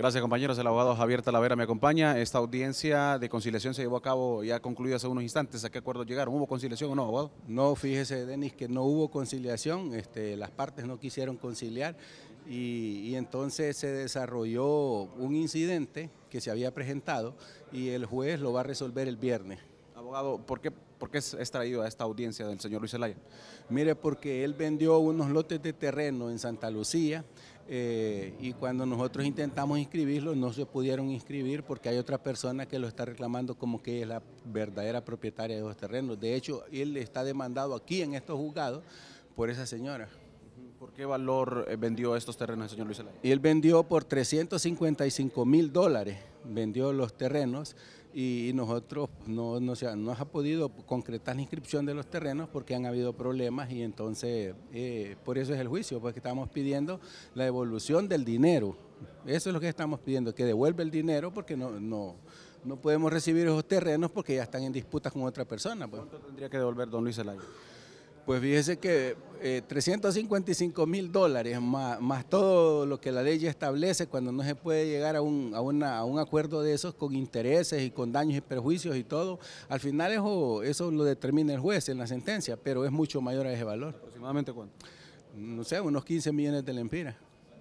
Gracias compañeros, el abogado Javier Talavera me acompaña. Esta audiencia de conciliación se llevó a cabo, ya concluida hace unos instantes. ¿A qué acuerdo llegaron? ¿Hubo conciliación o no, abogado? No, fíjese Denis que no hubo conciliación, este, las partes no quisieron conciliar y entonces se desarrolló un incidente que se había presentado y el juez lo va a resolver el viernes. ¿por qué, por es traído a esta audiencia del señor Luis Elaya? Mire, porque él vendió unos lotes de terreno en Santa Lucía eh, y cuando nosotros intentamos inscribirlo no se pudieron inscribir porque hay otra persona que lo está reclamando como que es la verdadera propietaria de los terrenos. De hecho, él está demandado aquí en estos juzgados por esa señora. ¿Por qué valor eh, vendió estos terrenos el señor Luis Y Él vendió por 355 mil dólares, vendió los terrenos y nosotros no, no, se, ha podido concretar la inscripción de los terrenos porque han habido problemas y entonces eh, por eso es el juicio, porque pues, estamos pidiendo la devolución del dinero. Eso es lo que estamos pidiendo, que devuelva el dinero porque no, no, podemos recibir esos terrenos porque ya están en disputas con otra persona. Pues. ¿Cuánto tendría que devolver don Luis Zelaya? Pues fíjese que 355 eh, mil dólares más, todo lo que la ley establece cuando no se puede llegar a un, acuerdo de esos con intereses y con daños y perjuicios y todo, al final eso, lo determina el juez en la sentencia, pero es mucho mayor a ese valor. ¿Aproximadamente cuánto? No sé, unos 15 millones de lempiras.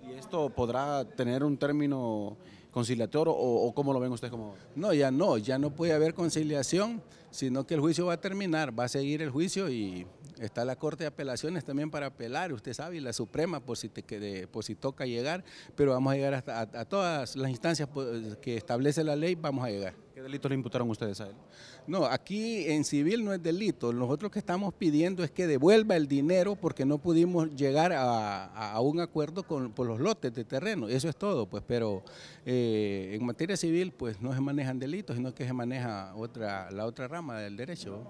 ¿Y esto podrá tener un término conciliatorio o, o, cómo lo ven ustedes como? No, ya no, ya no puede haber conciliación, sino que el juicio va a terminar, va a seguir el juicio y Está la Corte de Apelaciones también para apelar, usted sabe, y la Suprema por si, te, por si toca llegar, pero vamos a llegar hasta, a todas las instancias pues, que establece la ley, vamos a llegar delitos le imputaron ustedes a él? No, aquí en civil no es delito. Nosotros lo que estamos pidiendo es que devuelva el dinero porque no pudimos llegar a, un acuerdo con, por los lotes de terreno. Eso es todo, pues, pero eh, en materia civil pues no se manejan delitos, sino que se maneja otra, la otra rama del derecho.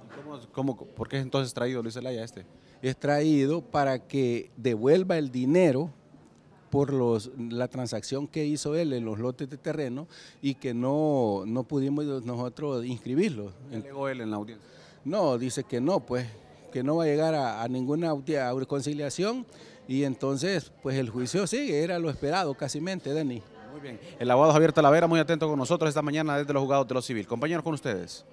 ¿Cómo, por qué es entonces traído Luis Elaya este? Es traído para que devuelva el dinero por los, la transacción que hizo él en los lotes de terreno y que no, no pudimos nosotros inscribirlo llegó él en la audiencia? No, dice que no, pues que no va a llegar a, ninguna reconciliación y entonces pues el juicio sigue, era lo esperado casi mente, Denis. Muy bien, el abogado Javier Talavera muy atento con nosotros esta mañana desde los juzgados de lo civil. Compañeros con ustedes.